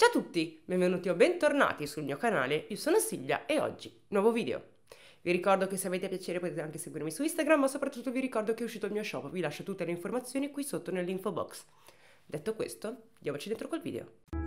Ciao a tutti, benvenuti o bentornati sul mio canale, io sono Silvia e oggi nuovo video. Vi ricordo che se avete piacere potete anche seguirmi su Instagram, ma soprattutto vi ricordo che è uscito il mio shop, vi lascio tutte le informazioni qui sotto nell'info box. Detto questo, diamoci dentro col video.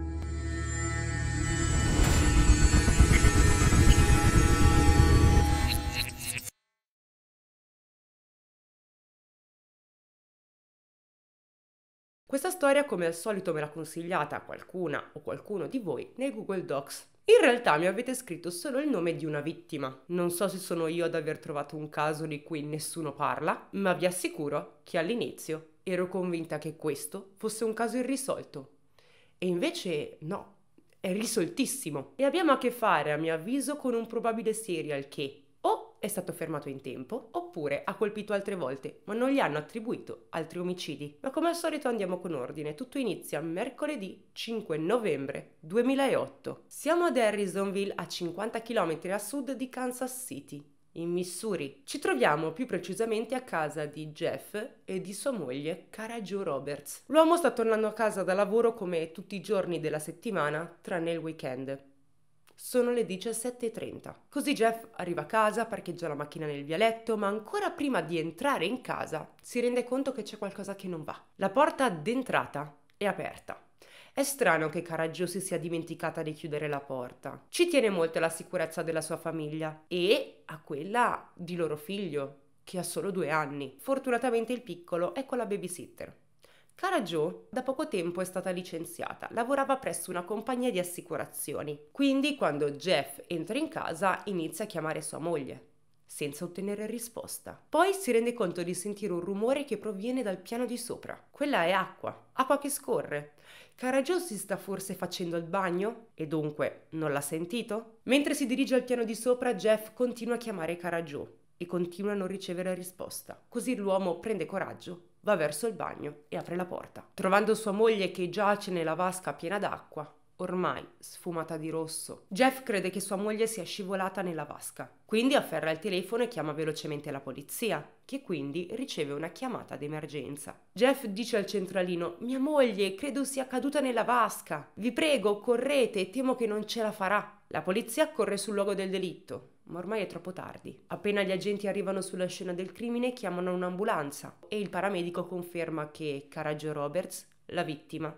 Questa storia come al solito me l'ha consigliata qualcuna o qualcuno di voi nei Google Docs. In realtà mi avete scritto solo il nome di una vittima. Non so se sono io ad aver trovato un caso di cui nessuno parla, ma vi assicuro che all'inizio ero convinta che questo fosse un caso irrisolto. E invece no, è risoltissimo. E abbiamo a che fare, a mio avviso, con un probabile serial che, è stato fermato in tempo, oppure ha colpito altre volte, ma non gli hanno attribuito altri omicidi. Ma come al solito andiamo con ordine, tutto inizia mercoledì 5 novembre 2008. Siamo ad Harrisonville, a 50 km a sud di Kansas City, in Missouri. Ci troviamo più precisamente a casa di Jeff e di sua moglie, cara Joe Roberts. L'uomo sta tornando a casa da lavoro come tutti i giorni della settimana, tranne il weekend. Sono le 17.30. Così Jeff arriva a casa, parcheggia la macchina nel vialetto, ma ancora prima di entrare in casa si rende conto che c'è qualcosa che non va. La porta d'entrata è aperta. È strano che Caraggio si sia dimenticata di chiudere la porta. Ci tiene molto alla sicurezza della sua famiglia e a quella di loro figlio, che ha solo due anni. Fortunatamente il piccolo è con la babysitter. Cara Jo da poco tempo è stata licenziata, lavorava presso una compagnia di assicurazioni, quindi quando Jeff entra in casa inizia a chiamare sua moglie, senza ottenere risposta. Poi si rende conto di sentire un rumore che proviene dal piano di sopra. Quella è acqua, acqua che scorre. Cara Jo si sta forse facendo il bagno e dunque non l'ha sentito? Mentre si dirige al piano di sopra, Jeff continua a chiamare Cara Jo e continua a non ricevere risposta. Così l'uomo prende coraggio va verso il bagno e apre la porta, trovando sua moglie che giace nella vasca piena d'acqua, ormai sfumata di rosso. Jeff crede che sua moglie sia scivolata nella vasca, quindi afferra il telefono e chiama velocemente la polizia, che quindi riceve una chiamata d'emergenza. Jeff dice al centralino: Mia moglie credo sia caduta nella vasca. Vi prego, correte, temo che non ce la farà. La polizia corre sul luogo del delitto, ma ormai è troppo tardi. Appena gli agenti arrivano sulla scena del crimine chiamano un'ambulanza e il paramedico conferma che Caraggio Roberts, la vittima,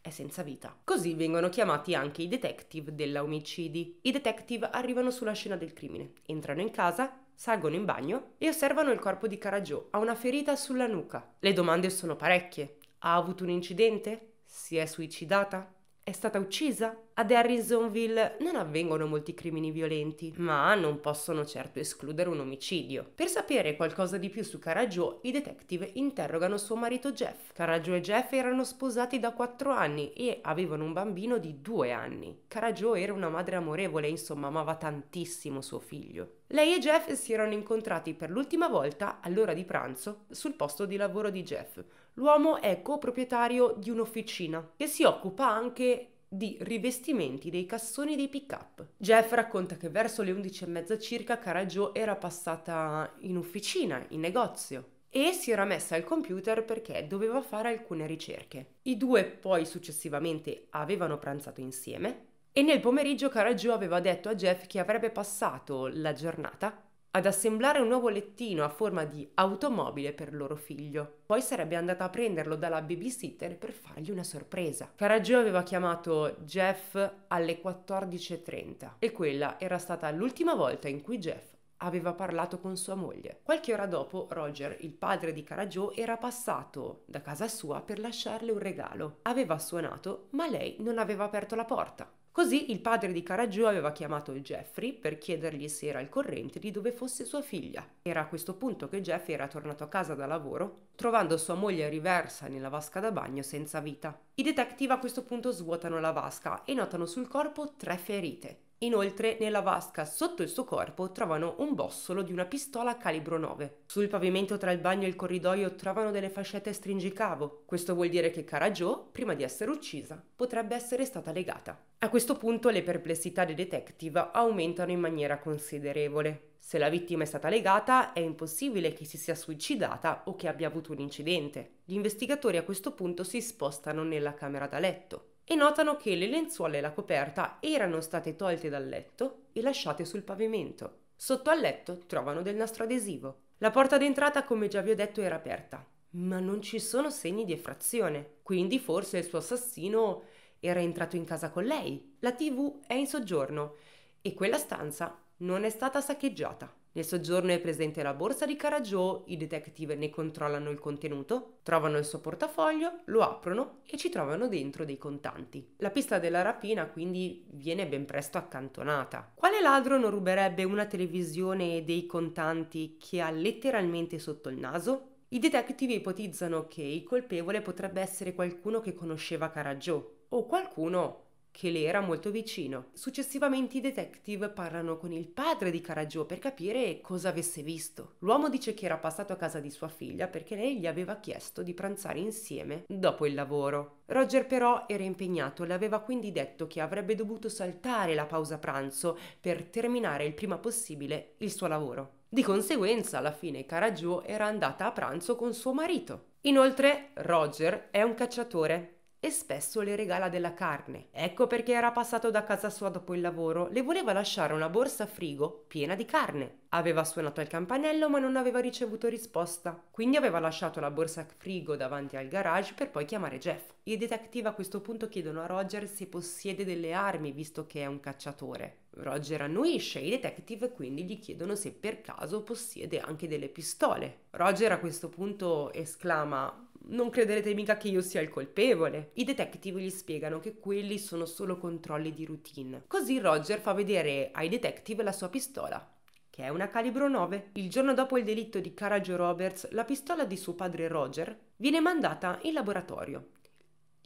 è senza vita. Così vengono chiamati anche i detective della omicidi. I detective arrivano sulla scena del crimine, entrano in casa salgono in bagno e osservano il corpo di Caragiò. Ha una ferita sulla nuca. Le domande sono parecchie. Ha avuto un incidente? Si è suicidata? È stata uccisa? Ad Harrisonville non avvengono molti crimini violenti, ma non possono certo escludere un omicidio. Per sapere qualcosa di più su Caraggio, i detective interrogano suo marito Jeff. Caraggio e Jeff erano sposati da 4 anni e avevano un bambino di 2 anni. Caraggio era una madre amorevole, insomma, amava tantissimo suo figlio. Lei e Jeff si erano incontrati per l'ultima volta all'ora di pranzo sul posto di lavoro di Jeff. L'uomo è coproprietario di un'officina che si occupa anche di rivestimenti dei cassoni dei pick-up. Jeff racconta che verso le 11.30 circa Caraggio era passata in officina, in negozio, e si era messa al computer perché doveva fare alcune ricerche. I due poi successivamente avevano pranzato insieme e nel pomeriggio Caraggio aveva detto a Jeff che avrebbe passato la giornata ad assemblare un nuovo lettino a forma di automobile per loro figlio. Poi sarebbe andata a prenderlo dalla babysitter per fargli una sorpresa. Caraggio aveva chiamato Jeff alle 14.30 e quella era stata l'ultima volta in cui Jeff aveva parlato con sua moglie. Qualche ora dopo, Roger, il padre di Carajou, era passato da casa sua per lasciarle un regalo. Aveva suonato, ma lei non aveva aperto la porta. Così il padre di Caraggiù aveva chiamato Jeffrey per chiedergli se era al corrente di dove fosse sua figlia. Era a questo punto che Jeffrey era tornato a casa da lavoro, trovando sua moglie riversa nella vasca da bagno senza vita. I detective a questo punto svuotano la vasca e notano sul corpo tre ferite, Inoltre, nella vasca sotto il suo corpo trovano un bossolo di una pistola calibro 9. Sul pavimento tra il bagno e il corridoio trovano delle fascette stringicavo. Questo vuol dire che Cara Joe, prima di essere uccisa, potrebbe essere stata legata. A questo punto le perplessità dei detective aumentano in maniera considerevole. Se la vittima è stata legata, è impossibile che si sia suicidata o che abbia avuto un incidente. Gli investigatori a questo punto si spostano nella camera da letto e notano che le lenzuola e la coperta erano state tolte dal letto e lasciate sul pavimento. Sotto al letto trovano del nastro adesivo. La porta d'entrata, come già vi ho detto, era aperta, ma non ci sono segni di effrazione, quindi forse il suo assassino era entrato in casa con lei. La TV è in soggiorno e quella stanza non è stata saccheggiata. Nel soggiorno è presente la borsa di Caragio, i detective ne controllano il contenuto, trovano il suo portafoglio, lo aprono e ci trovano dentro dei contanti. La pista della rapina quindi viene ben presto accantonata. Quale ladro non ruberebbe una televisione e dei contanti che ha letteralmente sotto il naso? I detective ipotizzano che il colpevole potrebbe essere qualcuno che conosceva Caragio o qualcuno che le era molto vicino. Successivamente i detective parlano con il padre di Caraggio per capire cosa avesse visto. L'uomo dice che era passato a casa di sua figlia perché lei gli aveva chiesto di pranzare insieme dopo il lavoro. Roger però era impegnato, e le aveva quindi detto che avrebbe dovuto saltare la pausa pranzo per terminare il prima possibile il suo lavoro. Di conseguenza, alla fine Caraggio era andata a pranzo con suo marito. Inoltre, Roger è un cacciatore e spesso le regala della carne. Ecco perché era passato da casa sua dopo il lavoro, le voleva lasciare una borsa frigo piena di carne. Aveva suonato il campanello ma non aveva ricevuto risposta, quindi aveva lasciato la borsa frigo davanti al garage per poi chiamare Jeff. I detective a questo punto chiedono a Roger se possiede delle armi visto che è un cacciatore. Roger annuisce e i detective quindi gli chiedono se per caso possiede anche delle pistole. Roger a questo punto esclama non crederete mica che io sia il colpevole. I detective gli spiegano che quelli sono solo controlli di routine. Così Roger fa vedere ai detective la sua pistola che è una calibro 9. Il giorno dopo il delitto di Caragio Roberts, la pistola di suo padre Roger viene mandata in laboratorio.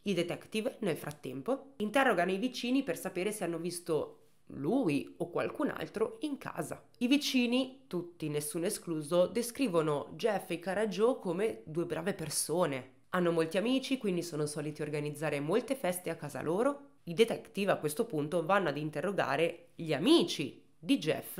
I detective, nel frattempo, interrogano i vicini per sapere se hanno visto lui o qualcun altro in casa. I vicini, tutti, nessuno escluso, descrivono Jeff e Cara Joe come due brave persone. Hanno molti amici, quindi sono soliti organizzare molte feste a casa loro. I detective a questo punto vanno ad interrogare gli amici di Jeff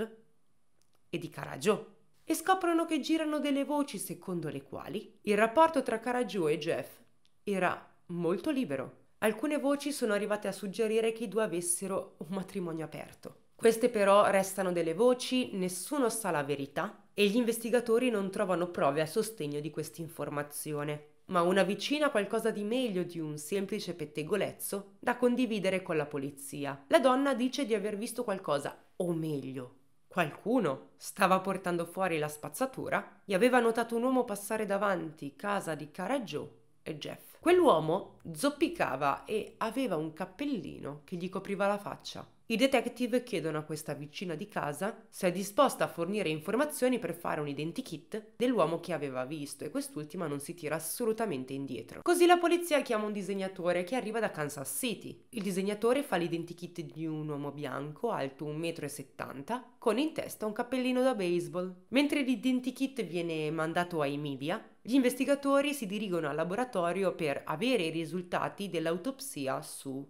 e di Cara Joe e scoprono che girano delle voci secondo le quali il rapporto tra Cara Joe e Jeff era molto libero Alcune voci sono arrivate a suggerire che i due avessero un matrimonio aperto. Queste però restano delle voci, nessuno sa la verità e gli investigatori non trovano prove a sostegno di questa informazione. Ma una vicina ha qualcosa di meglio di un semplice pettegolezzo da condividere con la polizia. La donna dice di aver visto qualcosa, o meglio, Qualcuno stava portando fuori la spazzatura e aveva notato un uomo passare davanti casa di Cara Joe e Jeff. Quell'uomo zoppicava e aveva un cappellino che gli copriva la faccia. I detective chiedono a questa vicina di casa se è disposta a fornire informazioni per fare un identikit dell'uomo che aveva visto e quest'ultima non si tira assolutamente indietro. Così la polizia chiama un disegnatore che arriva da Kansas City. Il disegnatore fa l'identikit di un uomo bianco alto 1,70 m con in testa un cappellino da baseball. Mentre l'identikit viene mandato ai media, gli investigatori si dirigono al laboratorio per avere i risultati dell'autopsia su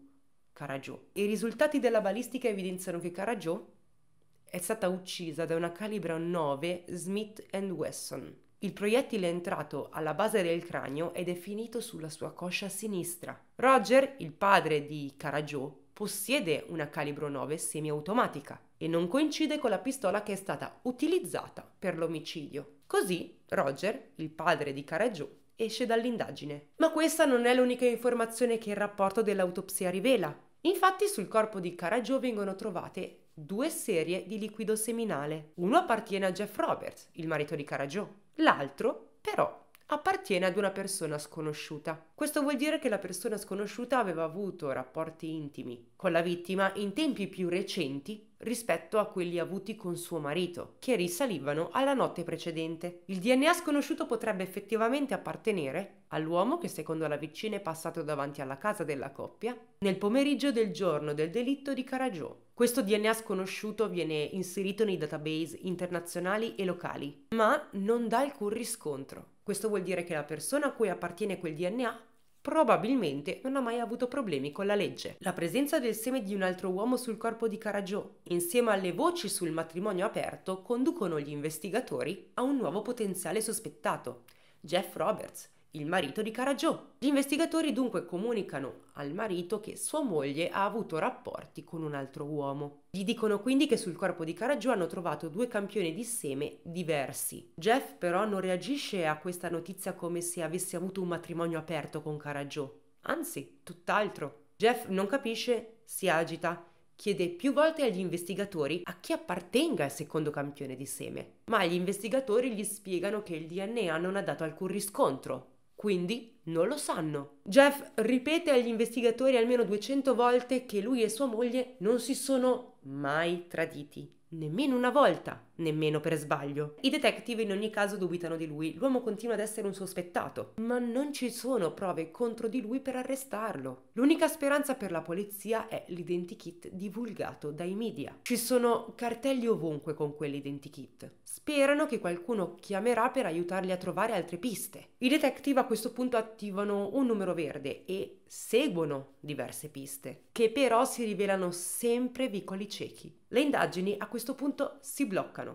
Carajò. I risultati della balistica evidenziano che Carajò è stata uccisa da una calibra 9 Smith Wesson. Il proiettile è entrato alla base del cranio ed è finito sulla sua coscia sinistra. Roger, il padre di Carajò, possiede una calibro 9 semiautomatica e non coincide con la pistola che è stata utilizzata per l'omicidio. Così Roger, il padre di Carajou, esce dall'indagine. Ma questa non è l'unica informazione che il rapporto dell'autopsia rivela. Infatti sul corpo di Carajou vengono trovate due serie di liquido seminale. Uno appartiene a Jeff Roberts, il marito di Carajou, l'altro però appartiene ad una persona sconosciuta. Questo vuol dire che la persona sconosciuta aveva avuto rapporti intimi con la vittima in tempi più recenti rispetto a quelli avuti con suo marito, che risalivano alla notte precedente. Il DNA sconosciuto potrebbe effettivamente appartenere all'uomo che secondo la vicina è passato davanti alla casa della coppia nel pomeriggio del giorno del delitto di Caragiò. Questo DNA sconosciuto viene inserito nei database internazionali e locali, ma non dà alcun riscontro. Questo vuol dire che la persona a cui appartiene quel DNA probabilmente non ha mai avuto problemi con la legge. La presenza del seme di un altro uomo sul corpo di Carajò, insieme alle voci sul matrimonio aperto, conducono gli investigatori a un nuovo potenziale sospettato, Jeff Roberts, il marito di Caragio. Gli investigatori dunque comunicano al marito che sua moglie ha avuto rapporti con un altro uomo. Gli dicono quindi che sul corpo di Caragio hanno trovato due campioni di seme diversi. Jeff però non reagisce a questa notizia come se avesse avuto un matrimonio aperto con Caragio. Anzi, tutt'altro. Jeff non capisce, si agita chiede più volte agli investigatori a chi appartenga il secondo campione di seme, ma gli investigatori gli spiegano che il DNA non ha dato alcun riscontro. Quindi non lo sanno. Jeff ripete agli investigatori almeno 200 volte che lui e sua moglie non si sono mai traditi, nemmeno una volta nemmeno per sbaglio. I detective in ogni caso dubitano di lui, l'uomo continua ad essere un sospettato, ma non ci sono prove contro di lui per arrestarlo. L'unica speranza per la polizia è l'identikit divulgato dai media. Ci sono cartelli ovunque con quell'identikit. Sperano che qualcuno chiamerà per aiutarli a trovare altre piste. I detective a questo punto attivano un numero verde e seguono diverse piste, che però si rivelano sempre vicoli ciechi. Le indagini a questo punto si bloccano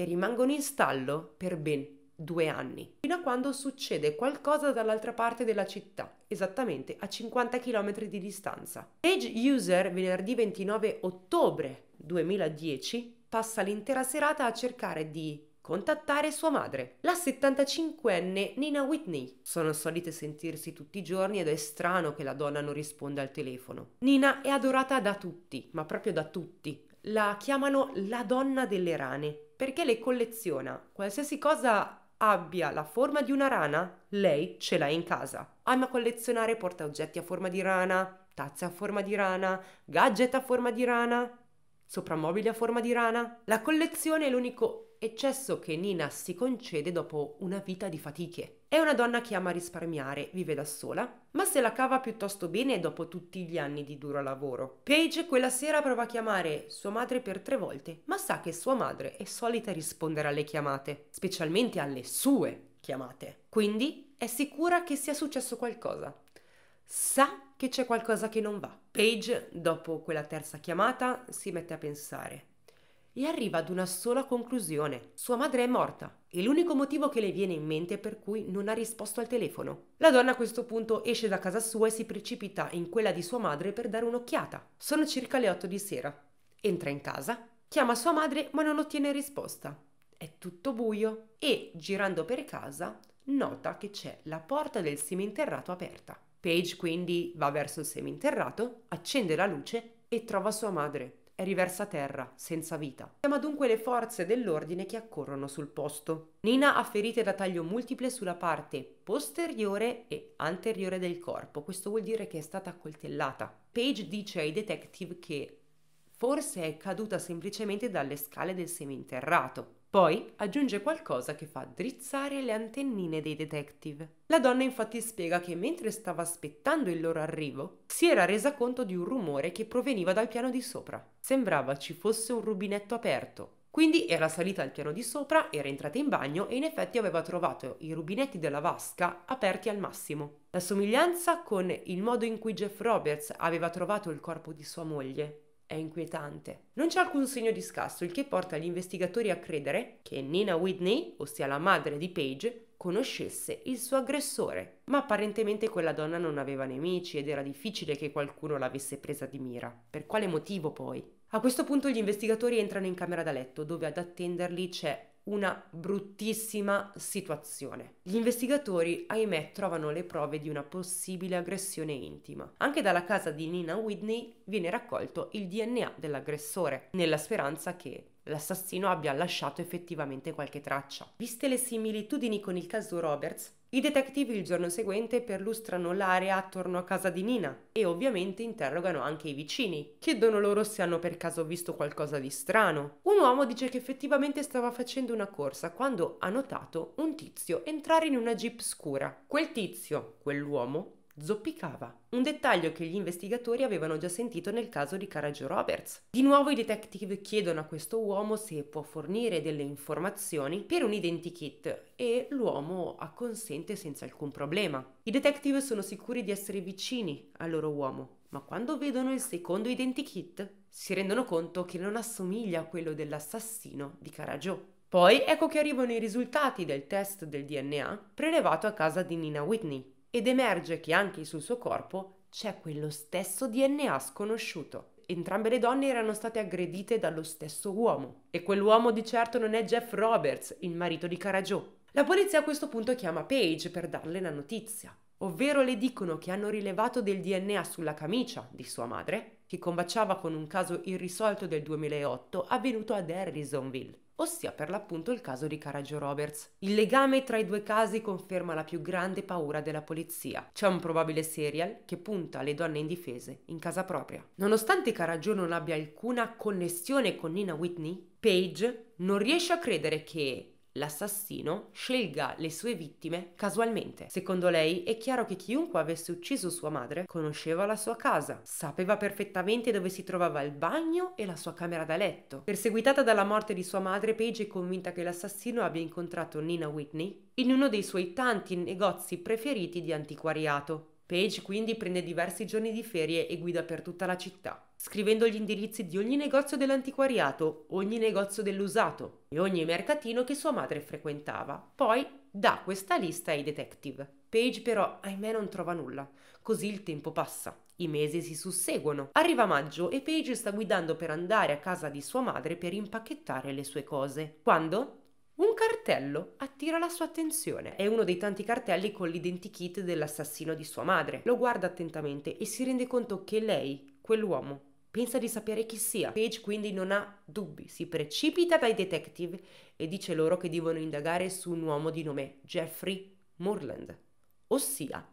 e rimangono in stallo per ben due anni, fino a quando succede qualcosa dall'altra parte della città, esattamente a 50 km di distanza. Page User venerdì 29 ottobre 2010 passa l'intera serata a cercare di contattare sua madre, la 75enne Nina Whitney. Sono solite sentirsi tutti i giorni ed è strano che la donna non risponda al telefono. Nina è adorata da tutti, ma proprio da tutti. La chiamano la donna delle rane perché le colleziona qualsiasi cosa abbia la forma di una rana, lei ce l'ha in casa. Ama collezionare portaoggetti a forma di rana, tazze a forma di rana, gadget a forma di rana, soprammobili a forma di rana. La collezione è l'unico eccesso che Nina si concede dopo una vita di fatiche. È una donna che ama risparmiare, vive da sola, ma se la cava piuttosto bene dopo tutti gli anni di duro lavoro. Paige quella sera prova a chiamare sua madre per tre volte, ma sa che sua madre è solita rispondere alle chiamate, specialmente alle sue chiamate. Quindi è sicura che sia successo qualcosa. Sa che c'è qualcosa che non va. Paige, dopo quella terza chiamata, si mette a pensare e arriva ad una sola conclusione. Sua madre è morta. È l'unico motivo che le viene in mente per cui non ha risposto al telefono. La donna a questo punto esce da casa sua e si precipita in quella di sua madre per dare un'occhiata. Sono circa le 8 di sera. Entra in casa, chiama sua madre ma non ottiene risposta. È tutto buio e, girando per casa, nota che c'è la porta del seminterrato aperta. Paige quindi va verso il seminterrato, accende la luce e trova sua madre è riversa a terra, senza vita. Chiama dunque le forze dell'ordine che accorrono sul posto. Nina ha ferite da taglio multiple sulla parte posteriore e anteriore del corpo, questo vuol dire che è stata accoltellata. Paige dice ai detective che forse è caduta semplicemente dalle scale del seminterrato. Poi aggiunge qualcosa che fa drizzare le antennine dei detective. La donna infatti spiega che mentre stava aspettando il loro arrivo, si era resa conto di un rumore che proveniva dal piano di sopra. Sembrava ci fosse un rubinetto aperto. Quindi era salita al piano di sopra, era entrata in bagno e in effetti aveva trovato i rubinetti della vasca aperti al massimo. La somiglianza con il modo in cui Jeff Roberts aveva trovato il corpo di sua moglie è inquietante. Non c'è alcun segno di scasso, il che porta gli investigatori a credere che Nina Whitney, ossia la madre di Paige, conoscesse il suo aggressore, ma apparentemente quella donna non aveva nemici ed era difficile che qualcuno l'avesse presa di mira. Per quale motivo poi? A questo punto gli investigatori entrano in camera da letto, dove ad attenderli c'è una bruttissima situazione. Gli investigatori, ahimè, trovano le prove di una possibile aggressione intima. Anche dalla casa di Nina Whitney viene raccolto il DNA dell'aggressore, nella speranza che l'assassino abbia lasciato effettivamente qualche traccia. Viste le similitudini con il caso Roberts, i detective il giorno seguente perlustrano l'area attorno a casa di Nina e ovviamente interrogano anche i vicini. Chiedono loro se hanno per caso visto qualcosa di strano. Un uomo dice che effettivamente stava facendo una corsa quando ha notato un tizio entrare in una jeep scura. Quel tizio, quell'uomo, zoppicava, un dettaglio che gli investigatori avevano già sentito nel caso di Caragio Roberts. Di nuovo i detective chiedono a questo uomo se può fornire delle informazioni per un identikit e l'uomo acconsente senza alcun problema. I detective sono sicuri di essere vicini al loro uomo, ma quando vedono il secondo identikit si rendono conto che non assomiglia a quello dell'assassino di Caragio. Poi ecco che arrivano i risultati del test del DNA prelevato a casa di Nina Whitney ed emerge che anche sul suo corpo c'è quello stesso DNA sconosciuto. Entrambe le donne erano state aggredite dallo stesso uomo e quell'uomo di certo non è Jeff Roberts, il marito di Carajou. La polizia a questo punto chiama Paige per darle la notizia, ovvero le dicono che hanno rilevato del DNA sulla camicia di sua madre, che combaciava con un caso irrisolto del 2008 avvenuto ad Harrisonville ossia per l'appunto il caso di Caraggio Roberts. Il legame tra i due casi conferma la più grande paura della polizia. C'è un probabile serial che punta le donne indifese in casa propria. Nonostante Caraggio non abbia alcuna connessione con Nina Whitney, Page non riesce a credere che l'assassino scelga le sue vittime casualmente. Secondo lei è chiaro che chiunque avesse ucciso sua madre conosceva la sua casa, sapeva perfettamente dove si trovava il bagno e la sua camera da letto. Perseguitata dalla morte di sua madre, Paige è convinta che l'assassino abbia incontrato Nina Whitney in uno dei suoi tanti negozi preferiti di antiquariato. Page quindi prende diversi giorni di ferie e guida per tutta la città, scrivendo gli indirizzi di ogni negozio dell'antiquariato, ogni negozio dell'usato e ogni mercatino che sua madre frequentava. Poi dà questa lista ai detective. Page però ahimè non trova nulla, così il tempo passa. I mesi si susseguono. Arriva maggio e Page sta guidando per andare a casa di sua madre per impacchettare le sue cose. Quando un cartello attira la sua attenzione. È uno dei tanti cartelli con l'identikit dell'assassino di sua madre. Lo guarda attentamente e si rende conto che lei, quell'uomo, pensa di sapere chi sia. Page quindi non ha dubbi, si precipita dai detective e dice loro che devono indagare su un uomo di nome Jeffrey Moreland, ossia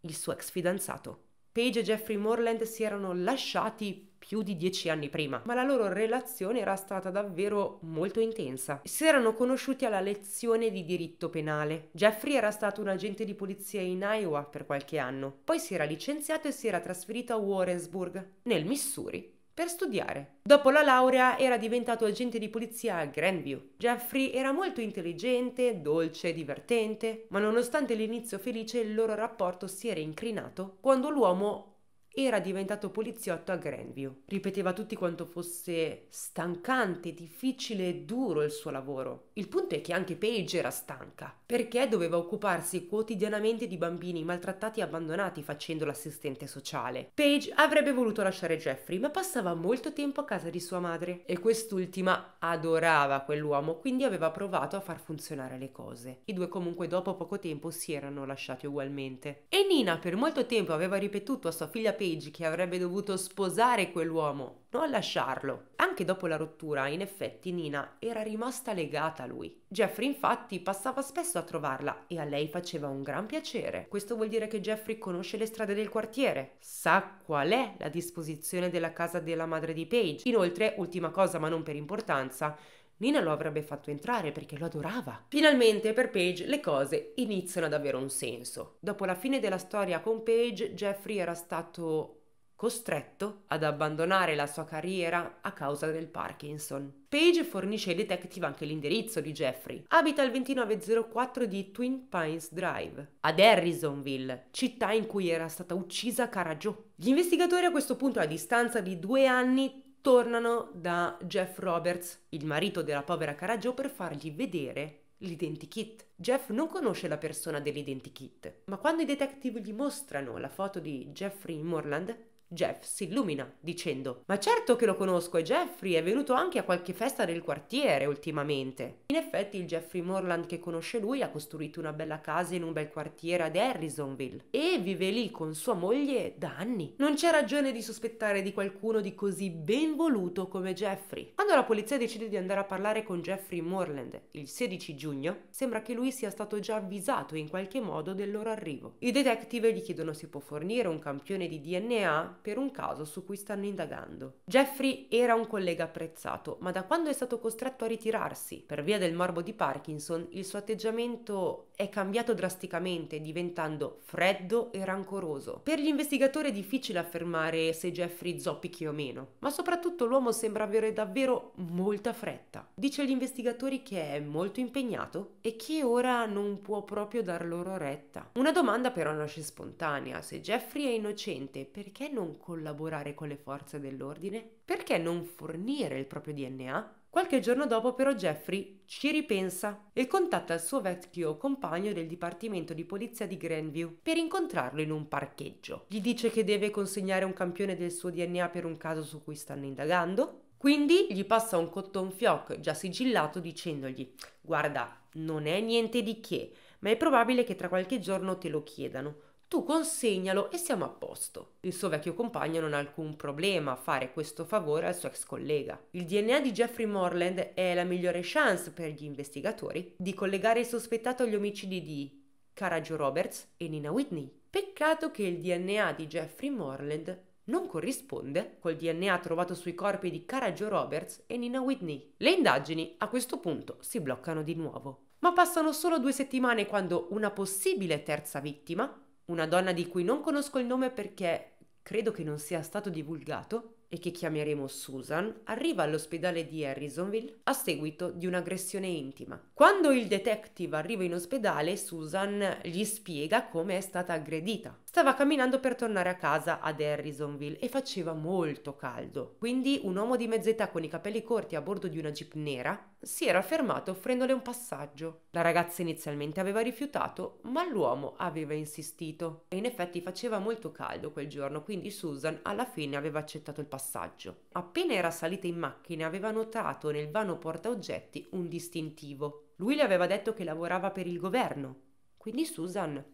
il suo ex fidanzato. Page e Jeffrey Morland si erano lasciati più di dieci anni prima, ma la loro relazione era stata davvero molto intensa. Si erano conosciuti alla lezione di diritto penale. Jeffrey era stato un agente di polizia in Iowa per qualche anno, poi si era licenziato e si era trasferito a Warrensburg, nel Missouri per studiare. Dopo la laurea era diventato agente di polizia a Grandview. Jeffrey era molto intelligente, dolce, divertente, ma nonostante l'inizio felice il loro rapporto si era incrinato quando l'uomo era diventato poliziotto a Grandview. Ripeteva a tutti quanto fosse stancante, difficile e duro il suo lavoro. Il punto è che anche Paige era stanca, perché doveva occuparsi quotidianamente di bambini maltrattati e abbandonati facendo l'assistente sociale. Paige avrebbe voluto lasciare Jeffrey, ma passava molto tempo a casa di sua madre e quest'ultima adorava quell'uomo, quindi aveva provato a far funzionare le cose. I due comunque dopo poco tempo si erano lasciati ugualmente. E Nina per molto tempo aveva ripetuto a sua figlia Page che avrebbe dovuto sposare quell'uomo, non lasciarlo. Anche dopo la rottura, in effetti, Nina era rimasta legata a lui. Jeffrey infatti passava spesso a trovarla e a lei faceva un gran piacere. Questo vuol dire che Jeffrey conosce le strade del quartiere, sa qual è la disposizione della casa della madre di Page. Inoltre, ultima cosa ma non per importanza, Nina lo avrebbe fatto entrare perché lo adorava. Finalmente per Paige le cose iniziano ad avere un senso. Dopo la fine della storia con Paige, Jeffrey era stato costretto ad abbandonare la sua carriera a causa del Parkinson. Page fornisce ai detective anche l'indirizzo di Jeffrey. Abita al 2904 di Twin Pines Drive, ad Harrisonville, città in cui era stata uccisa Cara Joe. Gli investigatori a questo punto, a distanza di due anni, tornano da Jeff Roberts, il marito della povera Cara Joe, per fargli vedere l'identikit. Jeff non conosce la persona dell'identikit, ma quando i detective gli mostrano la foto di Jeffrey Morland, Jeff si illumina dicendo: Ma certo che lo conosco, è Jeffrey, è venuto anche a qualche festa del quartiere ultimamente. In effetti, il Jeffrey Morland che conosce lui ha costruito una bella casa in un bel quartiere ad Harrisonville e vive lì con sua moglie da anni. Non c'è ragione di sospettare di qualcuno di così ben voluto come Jeffrey. Quando la polizia decide di andare a parlare con Jeffrey Morland il 16 giugno, sembra che lui sia stato già avvisato in qualche modo del loro arrivo. I detective gli chiedono se può fornire un campione di DNA per un caso su cui stanno indagando. Jeffrey era un collega apprezzato, ma da quando è stato costretto a ritirarsi per via del morbo di Parkinson, il suo atteggiamento è cambiato drasticamente, diventando freddo e rancoroso. Per gli investigatori è difficile affermare se Jeffrey zoppichi o meno, ma soprattutto l'uomo sembra avere davvero molta fretta. Dice agli investigatori che è molto impegnato e che ora non può proprio dar loro retta. Una domanda però nasce spontanea, se Jeffrey è innocente, perché non collaborare con le forze dell'ordine? Perché non fornire il proprio DNA? Qualche giorno dopo però Jeffrey ci ripensa e contatta il suo vecchio compagno del dipartimento di polizia di Grandview per incontrarlo in un parcheggio. Gli dice che deve consegnare un campione del suo DNA per un caso su cui stanno indagando. Quindi gli passa un cotton fioc già sigillato dicendogli guarda, non è niente di che, ma è probabile che tra qualche giorno te lo chiedano tu consegnalo e siamo a posto. Il suo vecchio compagno non ha alcun problema a fare questo favore al suo ex collega. Il DNA di Jeffrey Morland è la migliore chance per gli investigatori di collegare il sospettato agli omicidi di Caraggio Roberts e Nina Whitney. Peccato che il DNA di Jeffrey Morland non corrisponde col DNA trovato sui corpi di Caraggio Roberts e Nina Whitney. Le indagini a questo punto si bloccano di nuovo. Ma passano solo due settimane quando una possibile terza vittima una donna di cui non conosco il nome perché credo che non sia stato divulgato e che chiameremo Susan, arriva all'ospedale di Harrisonville a seguito di un'aggressione intima. Quando il detective arriva in ospedale, Susan gli spiega come è stata aggredita Stava camminando per tornare a casa ad Harrisonville e faceva molto caldo. Quindi un uomo di mezz'età con i capelli corti a bordo di una jeep nera si era fermato offrendole un passaggio. La ragazza inizialmente aveva rifiutato, ma l'uomo aveva insistito. E in effetti faceva molto caldo quel giorno, quindi Susan alla fine aveva accettato il passaggio. Appena era salita in macchina aveva notato nel vano portaoggetti un distintivo. Lui le aveva detto che lavorava per il governo. Quindi Susan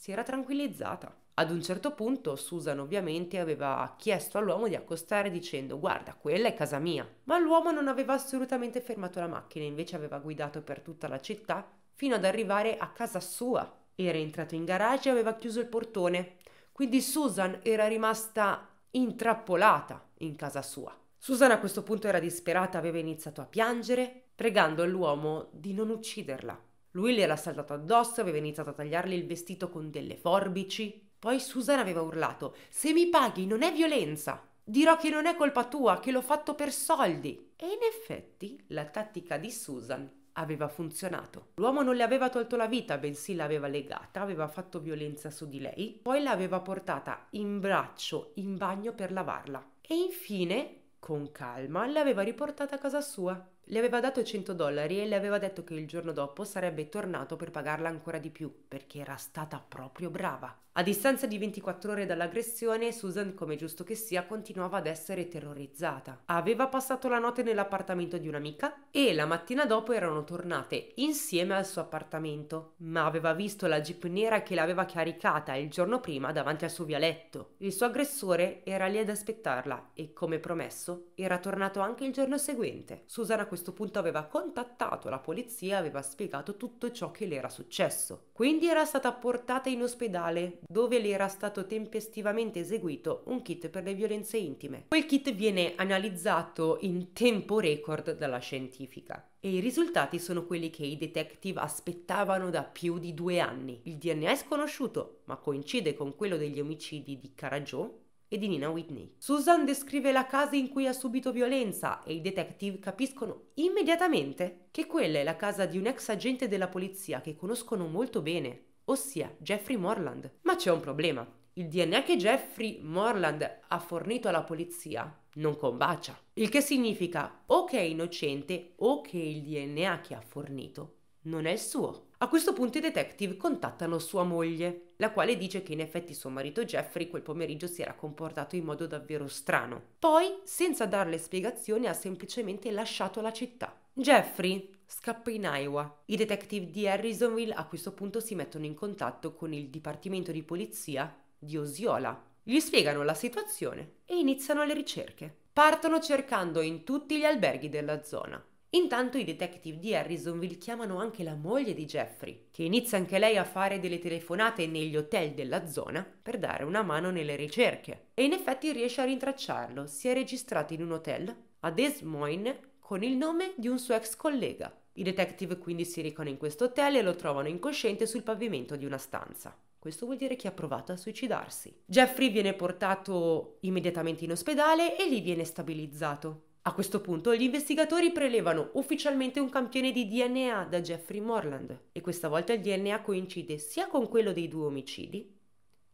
si era tranquillizzata. Ad un certo punto Susan ovviamente aveva chiesto all'uomo di accostare dicendo guarda quella è casa mia, ma l'uomo non aveva assolutamente fermato la macchina, invece aveva guidato per tutta la città fino ad arrivare a casa sua. Era entrato in garage e aveva chiuso il portone, quindi Susan era rimasta intrappolata in casa sua. Susan a questo punto era disperata, aveva iniziato a piangere, pregando l'uomo di non ucciderla lui le era saltato addosso, aveva iniziato a tagliarle il vestito con delle forbici. Poi Susan aveva urlato: Se mi paghi non è violenza! Dirò che non è colpa tua, che l'ho fatto per soldi! E in effetti la tattica di Susan aveva funzionato. L'uomo non le aveva tolto la vita, bensì l'aveva legata, aveva fatto violenza su di lei, poi l'aveva portata in braccio in bagno per lavarla e infine, con calma, l'aveva riportata a casa sua le aveva dato 100 dollari e le aveva detto che il giorno dopo sarebbe tornato per pagarla ancora di più, perché era stata proprio brava. A distanza di 24 ore dall'aggressione, Susan, come giusto che sia, continuava ad essere terrorizzata. Aveva passato la notte nell'appartamento di un'amica e la mattina dopo erano tornate insieme al suo appartamento, ma aveva visto la jeep nera che l'aveva caricata il giorno prima davanti al suo vialetto. Il suo aggressore era lì ad aspettarla e, come promesso, era tornato anche il giorno seguente. Susan a questo questo punto aveva contattato la polizia e aveva spiegato tutto ciò che le era successo. Quindi era stata portata in ospedale dove le era stato tempestivamente eseguito un kit per le violenze intime. Quel kit viene analizzato in tempo record dalla scientifica e i risultati sono quelli che i detective aspettavano da più di due anni. Il DNA è sconosciuto, ma coincide con quello degli omicidi di Caragiò, e di Nina Whitney. Susan descrive la casa in cui ha subito violenza e i detective capiscono immediatamente che quella è la casa di un ex agente della polizia che conoscono molto bene, ossia Jeffrey Morland. Ma c'è un problema. Il DNA che Jeffrey Morland ha fornito alla polizia non combacia, il che significa o che è innocente o che il DNA che ha fornito non è il suo. A questo punto i detective contattano sua moglie, la quale dice che in effetti suo marito Jeffrey quel pomeriggio si era comportato in modo davvero strano. Poi, senza darle spiegazioni, ha semplicemente lasciato la città. Jeffrey scappa in Iowa. I detective di Harrisonville a questo punto si mettono in contatto con il dipartimento di polizia di Osiola. Gli spiegano la situazione e iniziano le ricerche. Partono cercando in tutti gli alberghi della zona. Intanto i detective di Harrisonville chiamano anche la moglie di Jeffrey, che inizia anche lei a fare delle telefonate negli hotel della zona per dare una mano nelle ricerche. E in effetti riesce a rintracciarlo, si è registrato in un hotel a Des Moines con il nome di un suo ex collega. I detective quindi si recano in questo hotel e lo trovano incosciente sul pavimento di una stanza. Questo vuol dire che ha provato a suicidarsi. Jeffrey viene portato immediatamente in ospedale e lì viene stabilizzato. A questo punto gli investigatori prelevano ufficialmente un campione di DNA da Jeffrey Morland e questa volta il DNA coincide sia con quello dei due omicidi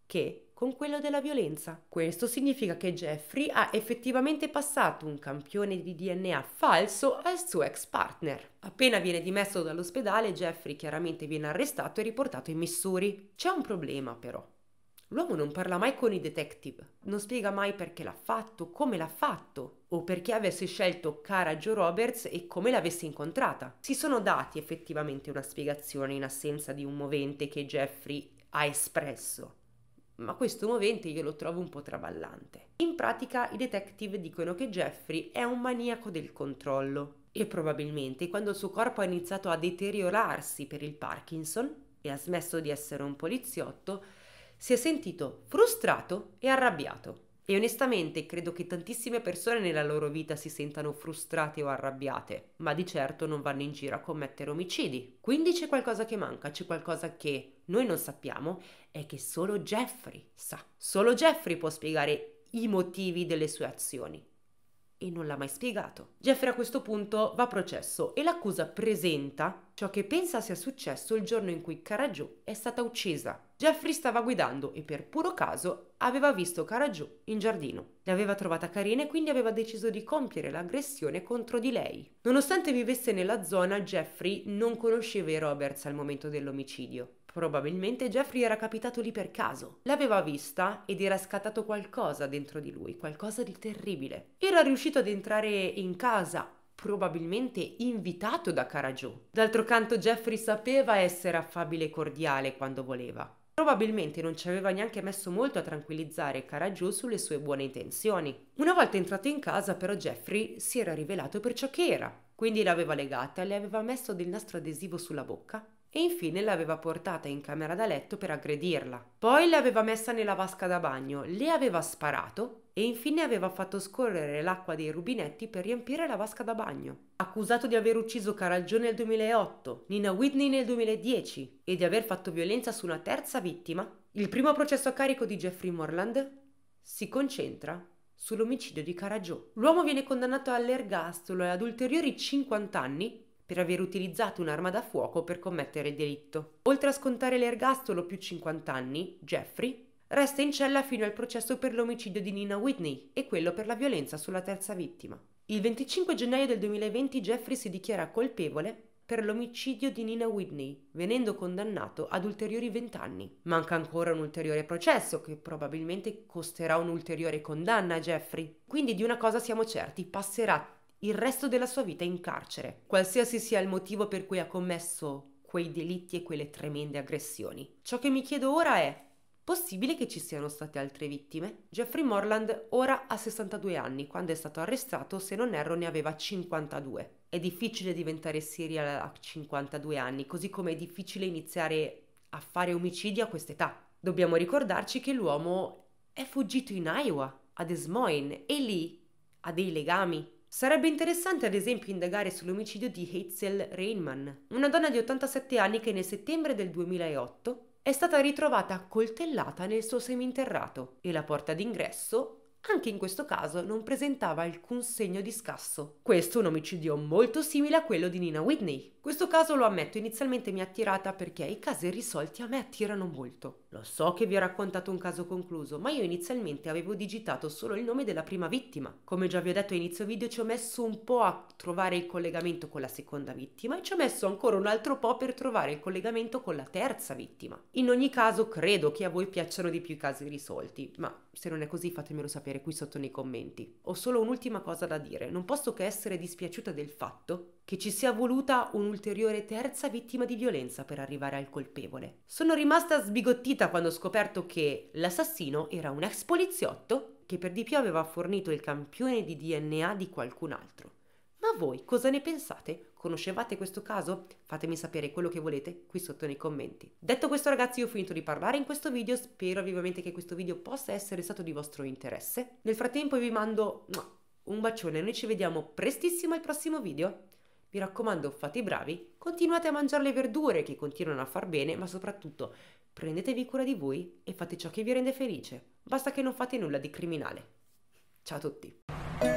che con quello della violenza. Questo significa che Jeffrey ha effettivamente passato un campione di DNA falso al suo ex partner. Appena viene dimesso dall'ospedale, Jeffrey chiaramente viene arrestato e riportato in Missouri. C'è un problema però. L'uomo non parla mai con i detective, non spiega mai perché l'ha fatto, come l'ha fatto o perché avesse scelto cara Joe Roberts e come l'avesse incontrata. Si sono dati effettivamente una spiegazione in assenza di un movente che Jeffrey ha espresso ma questo movente io lo trovo un po' traballante. In pratica i detective dicono che Jeffrey è un maniaco del controllo e probabilmente quando il suo corpo ha iniziato a deteriorarsi per il Parkinson e ha smesso di essere un poliziotto, si è sentito frustrato e arrabbiato. E onestamente credo che tantissime persone nella loro vita si sentano frustrate o arrabbiate, ma di certo non vanno in giro a commettere omicidi. Quindi c'è qualcosa che manca, c'è qualcosa che noi non sappiamo è che solo Jeffrey sa. Solo Jeffrey può spiegare i motivi delle sue azioni e non l'ha mai spiegato. Jeffrey a questo punto va a processo e l'accusa presenta ciò che pensa sia successo il giorno in cui Caraggiù è stata uccisa. Jeffrey stava guidando e per puro caso aveva visto Caraggiù in giardino. L'aveva trovata carina e quindi aveva deciso di compiere l'aggressione contro di lei. Nonostante vivesse nella zona, Jeffrey non conosceva i Roberts al momento dell'omicidio. Probabilmente Jeffrey era capitato lì per caso. L'aveva vista ed era scattato qualcosa dentro di lui, qualcosa di terribile. Era riuscito ad entrare in casa, probabilmente invitato da Cara Joe. D'altro canto Jeffrey sapeva essere affabile e cordiale quando voleva. Probabilmente non ci aveva neanche messo molto a tranquillizzare Cara Joe sulle sue buone intenzioni. Una volta entrato in casa però Jeffrey si era rivelato per ciò che era, quindi l'aveva legata le aveva messo del nastro adesivo sulla bocca e infine l'aveva portata in camera da letto per aggredirla. Poi l'aveva messa nella vasca da bagno, le aveva sparato e infine aveva fatto scorrere l'acqua dei rubinetti per riempire la vasca da bagno. Accusato di aver ucciso Caragione nel 2008, Nina Whitney nel 2010 e di aver fatto violenza su una terza vittima, il primo processo a carico di Jeffrey Morland si concentra sull'omicidio di Caragione. L'uomo viene condannato all'ergastolo e ad ulteriori 50 anni per aver utilizzato un'arma da fuoco per commettere il delitto. Oltre a scontare l'ergastolo più 50 anni, Jeffrey resta in cella fino al processo per l'omicidio di Nina Whitney e quello per la violenza sulla terza vittima. Il 25 gennaio del 2020 Jeffrey si dichiara colpevole per l'omicidio di Nina Whitney, venendo condannato ad ulteriori 20 anni. Manca ancora un ulteriore processo che probabilmente costerà un'ulteriore condanna a Jeffrey. Quindi di una cosa siamo certi, passerà il resto della sua vita in carcere, qualsiasi sia il motivo per cui ha commesso quei delitti e quelle tremende aggressioni. Ciò che mi chiedo ora è, Possibile che ci siano state altre vittime? Jeffrey Morland ora ha 62 anni, quando è stato arrestato se non erro ne aveva 52. È difficile diventare serial a 52 anni, così come è difficile iniziare a fare omicidi a quest'età. Dobbiamo ricordarci che l'uomo è fuggito in Iowa, a Des Moines, e lì ha dei legami Sarebbe interessante ad esempio indagare sull'omicidio di Hazel Rainman, una donna di 87 anni che nel settembre del 2008 è stata ritrovata accoltellata nel suo seminterrato e la porta d'ingresso anche in questo caso non presentava alcun segno di scasso. Questo è un omicidio molto simile a quello di Nina Whitney. Questo caso lo ammetto, inizialmente mi ha attirata perché i casi risolti a me attirano molto. Lo so che vi ho raccontato un caso concluso, ma io inizialmente avevo digitato solo il nome della prima vittima. Come già vi ho detto a inizio video, ci ho messo un po' a trovare il collegamento con la seconda vittima e ci ho messo ancora un altro po' per trovare il collegamento con la terza vittima. In ogni caso, credo che a voi piacciono di più i casi risolti, ma se non è così fatemelo sapere scrivere qui sotto nei commenti. Ho solo un'ultima cosa da dire, non posso che essere dispiaciuta del fatto che ci sia voluta un'ulteriore terza vittima di violenza per arrivare al colpevole. Sono rimasta sbigottita quando ho scoperto che l'assassino era un ex poliziotto che per di più aveva fornito il campione di DNA di qualcun altro. Ma voi cosa ne pensate? Conoscevate questo caso? Fatemi sapere quello che volete qui sotto nei commenti. Detto questo ragazzi io ho finito di parlare in questo video, spero vivamente che questo video possa essere stato di vostro interesse. Nel frattempo vi mando un bacione, noi ci vediamo prestissimo al prossimo video. Mi raccomando, fate i bravi, continuate a mangiare le verdure che continuano a far bene, ma soprattutto prendetevi cura di voi e fate ciò che vi rende felice. Basta che non fate nulla di criminale. Ciao a tutti!